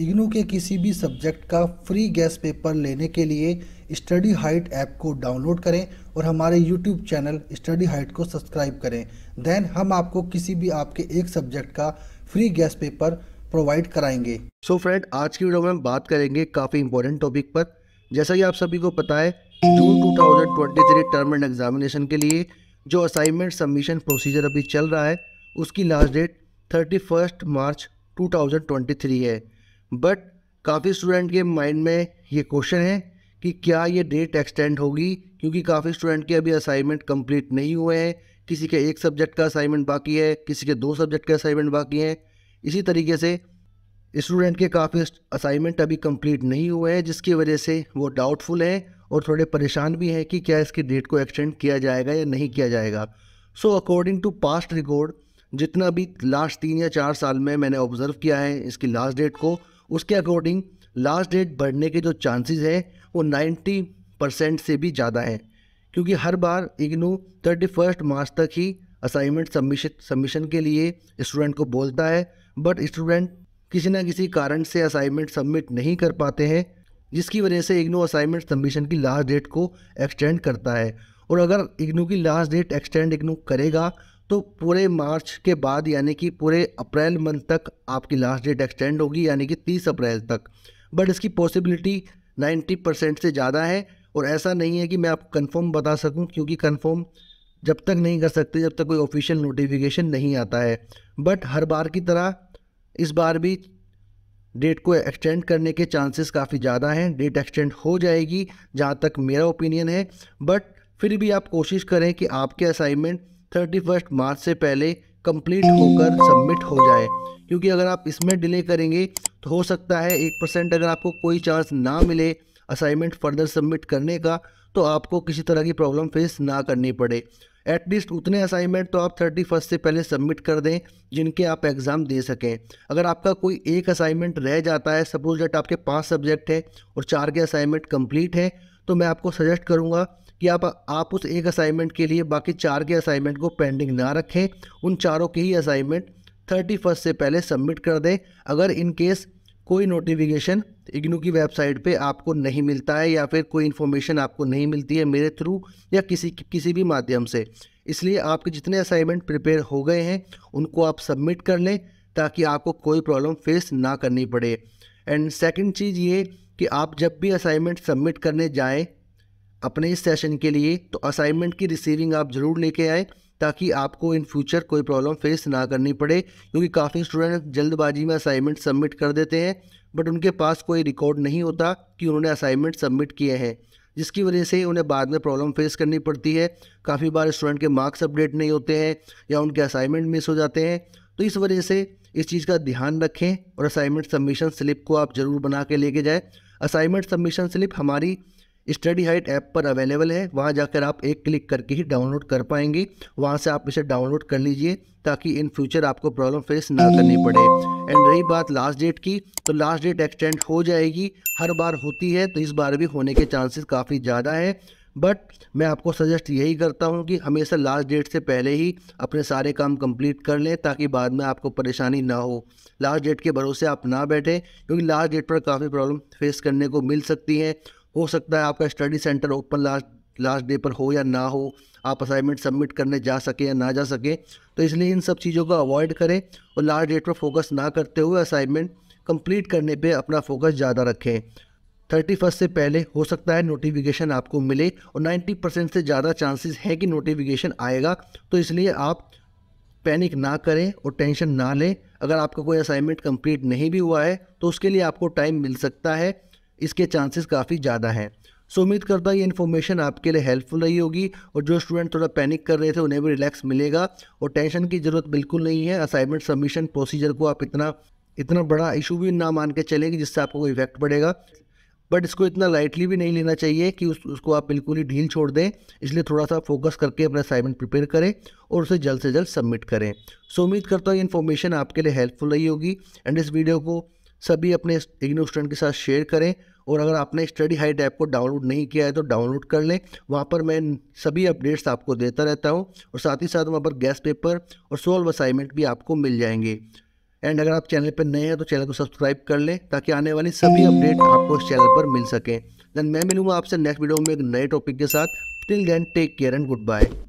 इग्नू के किसी भी सब्जेक्ट का फ्री गैस पेपर लेने के लिए स्टडी हाइट ऐप को डाउनलोड करें और हमारे यूट्यूब चैनल स्टडी हाइट को सब्सक्राइब करें देन हम आपको किसी भी आपके एक सब्जेक्ट का फ्री गैस पेपर प्रोवाइड कराएंगे सो so फ्रेंड आज की वीडियो में हम बात करेंगे काफ़ी इंपॉर्टेंट टॉपिक पर जैसा कि आप सभी को पता है June three term end examination के लिए जो असाइनमेंट सबमिशन प्रोसीजर अभी चल रहा है उसकी लास्ट डेट थर्टी मार्च 2023 है बट काफ़ी स्टूडेंट के माइंड में ये क्वेश्चन है कि क्या ये डेट एक्सटेंड होगी क्योंकि काफ़ी स्टूडेंट के अभी असाइनमेंट कंप्लीट नहीं हुए हैं किसी के एक सब्जेक्ट का असाइनमेंट बाकी है किसी के दो सब्जेक्ट के असाइनमेंट बाकी हैं इसी तरीके से स्टूडेंट के काफ़ी असाइनमेंट अभी कंप्लीट नहीं हुए हैं जिसकी वजह से वो डाउटफुल हैं और थोड़े परेशान भी हैं कि क्या इसकी डेट को एक्सटेंड किया जाएगा या नहीं किया जाएगा so according to past record जितना भी लास्ट तीन या चार साल में मैंने ऑब्ज़र्व किया है इसकी लास्ट डेट को उसके अकॉर्डिंग लास्ट डेट बढ़ने के जो चांसेस है वो 90 परसेंट से भी ज़्यादा है क्योंकि हर बार इग्नू थर्टी फर्स्ट मार्च तक ही असाइनमेंट सबमिशन सबमिशन के लिए स्टूडेंट को बोलता है बट स्टूडेंट किसी ना किसी कारण से असाइनमेंट सबमिट नहीं कर पाते हैं जिसकी वजह से इग्नू असाइनमेंट सबमिशन की लास्ट डेट को एक्सटेंड करता है और अगर इग्नू की लास्ट डेट एक्सटेंड इग्नू करेगा तो पूरे मार्च के बाद यानी कि पूरे अप्रैल मंथ तक आपकी लास्ट डेट एक्सटेंड होगी यानी कि तीस अप्रैल तक बट इसकी पॉसिबिलिटी नाइन्टी परसेंट से ज़्यादा है और ऐसा नहीं है कि मैं आपको कंफर्म बता सकूं क्योंकि कंफर्म जब तक नहीं कर सकते जब तक कोई ऑफिशियल नोटिफिकेशन नहीं आता है बट हर बार की तरह इस बार भी डेट को एक्सटेंड करने के चांसेस काफ़ी ज़्यादा हैं डेट एक्सटेंड हो जाएगी जहाँ तक मेरा ओपिनियन है बट फिर भी आप कोशिश करें कि आपके असाइनमेंट 31 मार्च से पहले कंप्लीट होकर सबमिट हो जाए क्योंकि अगर आप इसमें डिले करेंगे तो हो सकता है एक परसेंट अगर आपको कोई चांस ना मिले असाइनमेंट फर्दर सबमिट करने का तो आपको किसी तरह की प्रॉब्लम फेस ना करनी पड़े एटलीस्ट उतने असाइनमेंट तो आप थर्टी फर्स्ट से पहले सबमिट कर दें जिनके आप एग्ज़ाम दे सकें अगर आपका कोई एक असाइनमेंट रह जाता है सपोज डेट आपके पाँच सब्जेक्ट हैं और चार के असाइनमेंट कंप्लीट हैं तो मैं आपको सजेस्ट करूँगा कि आप आप उस एक असाइनमेंट के लिए बाकी चार के असाइनमेंट को पेंडिंग ना रखें उन चारों के ही असाइनमेंट थर्टी फर्स्ट से पहले सबमिट कर दें अगर इन केस कोई नोटिफिकेशन इग्नू की वेबसाइट पे आपको नहीं मिलता है या फिर कोई इन्फॉर्मेशन आपको नहीं मिलती है मेरे थ्रू या किसी किसी भी माध्यम से इसलिए आपके जितने असाइनमेंट प्रिपेयर हो गए हैं उनको आप सबमिट कर लें ताकि आपको कोई प्रॉब्लम फेस ना करनी पड़े एंड सेकेंड चीज़ ये कि आप जब भी असाइनमेंट सबमिट करने जाएँ अपने इस सेशन के लिए तो असाइनमेंट की रिसीविंग आप ज़रूर लेके आए ताकि आपको इन फ्यूचर कोई प्रॉब्लम फेस ना करनी पड़े क्योंकि काफ़ी स्टूडेंट जल्दबाजी में असाइनमेंट सबमिट कर देते हैं बट उनके पास कोई रिकॉर्ड नहीं होता कि उन्होंने असाइनमेंट सबमिट किए हैं जिसकी वजह से उन्हें बाद में प्रॉब्लम फेस करनी पड़ती है काफ़ी बार स्टूडेंट के मार्क्स अपडेट नहीं होते हैं या उनके असाइनमेंट मिस हो जाते हैं तो इस वजह से इस चीज़ का ध्यान रखें और असाइनमेंट सबमिशन स्लिप को आप ज़रूर बना के लेके जाएँ असाइनमेंट सबमिशन स्लिप हमारी स्टडी हाइट ऐप पर अवेलेबल है वहाँ जाकर आप एक क्लिक करके ही डाउनलोड कर पाएंगे वहाँ से आप इसे डाउनलोड कर लीजिए ताकि इन फ्यूचर आपको प्रॉब्लम फेस ना करनी पड़े एंड रही बात लास्ट डेट की तो लास्ट डेट एक्सटेंड हो जाएगी हर बार होती है तो इस बार भी होने के चांसेस काफ़ी ज़्यादा है बट मैं आपको सजेस्ट यही करता हूँ कि हमेशा लास्ट डेट से पहले ही अपने सारे काम कंप्लीट कर लें ताकि बाद में आपको परेशानी ना हो लास्ट डेट के भरोसे आप ना बैठें क्योंकि लास्ट डेट पर काफ़ी प्रॉब्लम फेस करने को मिल सकती हैं हो सकता है आपका study centre open last last day पर हो या ना हो आप असाइनमेंट सबमिट करने जा सकें या ना जा सकें तो इसलिए इन सब चीज़ों को अवॉइड करें और लास्ट डेट पर फोकस ना करते हुए असाइनमेंट कंप्लीट करने पे अपना फोकस ज़्यादा रखें थर्टी फर्स्ट से पहले हो सकता है नोटिफिकेशन आपको मिले और नाइन्टी परसेंट से ज़्यादा चांसेस हैं कि नोटिफिकेशन आएगा तो इसलिए आप पैनिक ना करें और टेंशन ना लें अगर आपका कोई असाइनमेंट कंप्लीट नहीं भी हुआ है तो उसके लिए आपको टाइम मिल सकता है इसके चांसेस काफ़ी ज़्यादा हैं सो उम्मीद करता हूँ ये इन्फॉर्मेशन आपके लिए हेल्पफुल रही होगी और जो स्टूडेंट थोड़ा पैनिक कर रहे थे उन्हें भी रिलैक्स मिलेगा और टेंशन की ज़रूरत बिल्कुल नहीं है असाइनमेंट सबमिशन प्रोसीजर को आप इतना इतना बड़ा इशू भी ना मान के चलेंगे जिससे आपको कोई इफेक्ट पड़ेगा बट इसको इतना लाइटली भी नहीं लेना चाहिए कि उस उसको आप बिल्कुल ही ढील छोड़ दें इसलिए थोड़ा सा फोकस करके अपना असाइनमेंट प्रिपेयर करें और उसे जल्द से जल्द सबमिट करें सो उम्मीद करता हूँ ये इन्फॉर्मेशन आपके लिए हेल्पफुल रही होगी एंड इस वीडियो को सभी अपने इग्नू स्टूडेंट के साथ शेयर करें और अगर आपने स्टडी हाइट ऐप को डाउनलोड नहीं किया है तो डाउनलोड कर लें वहाँ पर मैं सभी अपडेट्स आपको देता रहता हूँ और साथ ही साथ वहाँ पर गैस पेपर और सोल्व असाइनमेंट भी आपको मिल जाएंगे एंड अगर आप चैनल पर नए हैं तो चैनल को सब्सक्राइब कर लें ताकि आने वाली सभी अपडेट आपको इस चैनल पर मिल सकें देन मैं मिलूंगा आपसे नेक्स्ट वीडियो में एक नए टॉपिक के साथ till then take care and good bye